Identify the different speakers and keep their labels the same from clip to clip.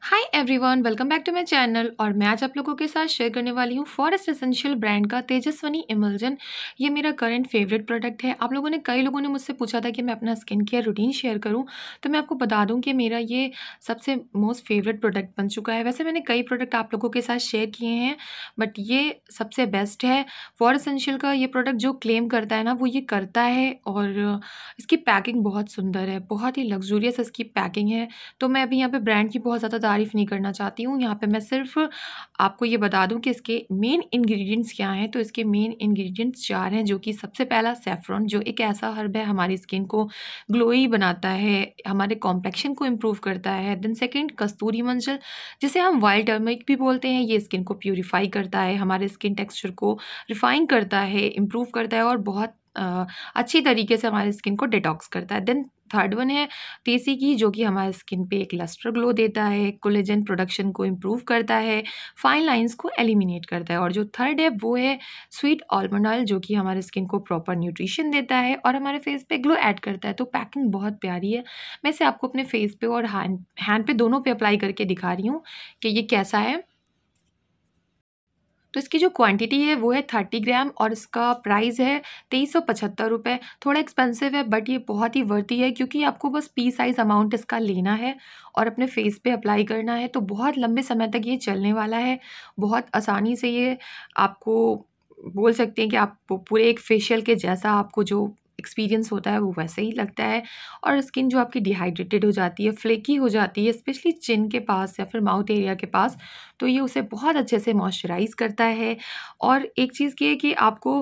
Speaker 1: high everyone welcome back to my channel और मैं आज आप लोगों के साथ शेयर करने वाली हूँ फॉरेस्ट एसेंशियल ब्रांड का तेजस्वनी इमल्जन ये मेरा करंट फेवरेट प्रोडक्ट है आप लोगों ने कई लोगों ने मुझसे पूछा था कि मैं अपना स्किन केयर रूटीन शेयर करूँ तो मैं आपको बता दूँ कि मेरा ये सबसे मोस्ट फेवरेट प्रोडक्ट बन चुका है वैसे मैंने कई प्रोडक्ट आप लोगों के साथ शेयर किए हैं बट ये सबसे बेस्ट है फॉर एसेंशियल का ये प्रोडक्ट जो क्लेम करता है ना वो ये करता है और इसकी पैकिंग बहुत सुंदर है बहुत ही लग्जूरियस इसकी पैकिंग है तो मैं अभी यहाँ पर ब्रांड की बहुत ज़्यादा तारीफ़ नहीं करना चाहती हूँ यहाँ पे मैं सिर्फ आपको ये बता दूँ कि इसके मेन इंग्रेडिएंट्स क्या हैं तो इसके मेन इंग्रेडिएंट्स चार हैं जो कि सबसे पहला सेफ्रॉन जो एक ऐसा हर्ब है हमारी स्किन को ग्लोई बनाता है हमारे कॉम्प्लेक्शन को इम्प्रूव करता है देन सेकेंड कस्तूरी मंजल जिसे हम वाइल्ड टर्मिक भी बोलते हैं ये स्किन को प्योरीफाई करता है हमारे स्किन टेक्स्चर को रिफाइन करता है इम्प्रूव करता है और बहुत अच्छी तरीके से हमारी स्किन को डिटॉक्स करता है देन थर्ड वन है तेसी की जो कि हमारे स्किन पे एक लस्टर ग्लो देता है कोलेजन प्रोडक्शन को इम्प्रूव करता है फाइन लाइंस को एलिमिनेट करता है और जो थर्ड है वो है स्वीट आलमंड ऑयल जो कि हमारे स्किन को प्रॉपर न्यूट्रिशन देता है और हमारे फेस पे ग्लो ऐड करता है तो पैकिंग बहुत प्यारी है मैं इसे आपको अपने फेस पे और हैंड हैंड पे दोनों पे अप्लाई करके दिखा रही हूँ कि ये कैसा है तो इसकी जो क्वांटिटी है वो है थर्टी ग्राम और इसका प्राइस है तेईस सौ पचहत्तर रुपये थोड़ा एक्सपेंसिव है बट ये बहुत ही वर्ती है क्योंकि आपको बस पी साइज़ अमाउंट इसका लेना है और अपने फेस पे अप्लाई करना है तो बहुत लंबे समय तक ये चलने वाला है बहुत आसानी से ये आपको बोल सकते हैं कि आप पूरे एक फेशियल के जैसा आपको जो एक्सपीरियंस होता है वो वैसे ही लगता है और स्किन जो आपकी डिहाइड्रेटेड हो जाती है फ्लेकी हो जाती है स्पेशली चिन के पास या फिर माउथ एरिया के पास तो ये उसे बहुत अच्छे से मॉइस्चराइज़ करता है और एक चीज़ की है कि आपको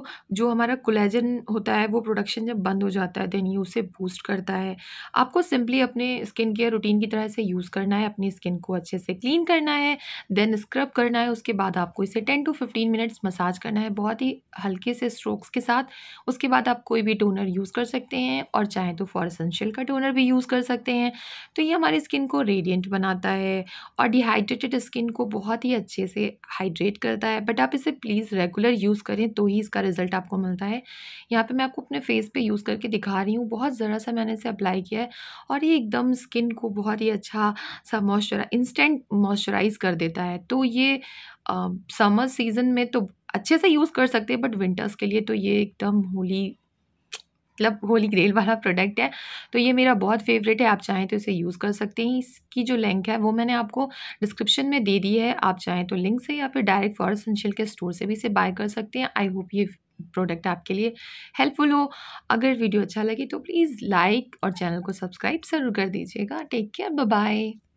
Speaker 1: जो हमारा कोलेजन होता है वो प्रोडक्शन जब बंद हो जाता है देन ये उसे बूस्ट करता है आपको सिंपली अपने स्किन केयर रूटीन की तरह से यूज़ करना है अपनी स्किन को अच्छे से क्लीन करना है देन स्क्रब करना है उसके बाद आपको इसे ten to fifteen minutes massage करना है बहुत ही हल्के से स्ट्रोक्स के साथ उसके बाद आप कोई भी टोनर यूज़ कर सकते हैं और चाहे तो फॉर एसेंशियल का टोनर भी यूज़ कर सकते हैं तो ये हमारी स्किन को रेडियंट बनाता है और डिहाइड्रेटेड स्किन को बहुत ही अच्छे से हाइड्रेट करता है बट आप इसे प्लीज़ रेगुलर यूज़ करें तो ही इसका रिज़ल्ट आपको मिलता है यहाँ पर मैं आपको अपने फेस पर यूज़ करके दिखा रही हूँ बहुत ज़रा सा मैंने इसे अप्लाई किया है और ये एकदम स्किन को बहुत ही अच्छा सा मॉइस्चरा इंस्टेंट मॉइस्चराइज़ कर देता है तो ये समर uh, सीज़न में तो अच्छे से यूज़ कर सकते हैं बट विंटर्स के लिए तो ये एकदम होली मतलब होली ग्रेल वाला प्रोडक्ट है तो ये मेरा बहुत फेवरेट है आप चाहें तो इसे यूज़ कर सकते हैं इसकी जो लिंक है वो मैंने आपको डिस्क्रिप्शन में दे दी है आप चाहें तो लिंक से या फिर डायरेक्ट फॉर एसेंशियल के स्टोर से भी इसे बाय कर सकते हैं आई होप ये प्रोडक्ट आपके लिए हेल्पफुल हो अगर वीडियो अच्छा लगे तो प्लीज़ लाइक और चैनल को सब्सक्राइब ज़रूर कर दीजिएगा टेक केयर बाय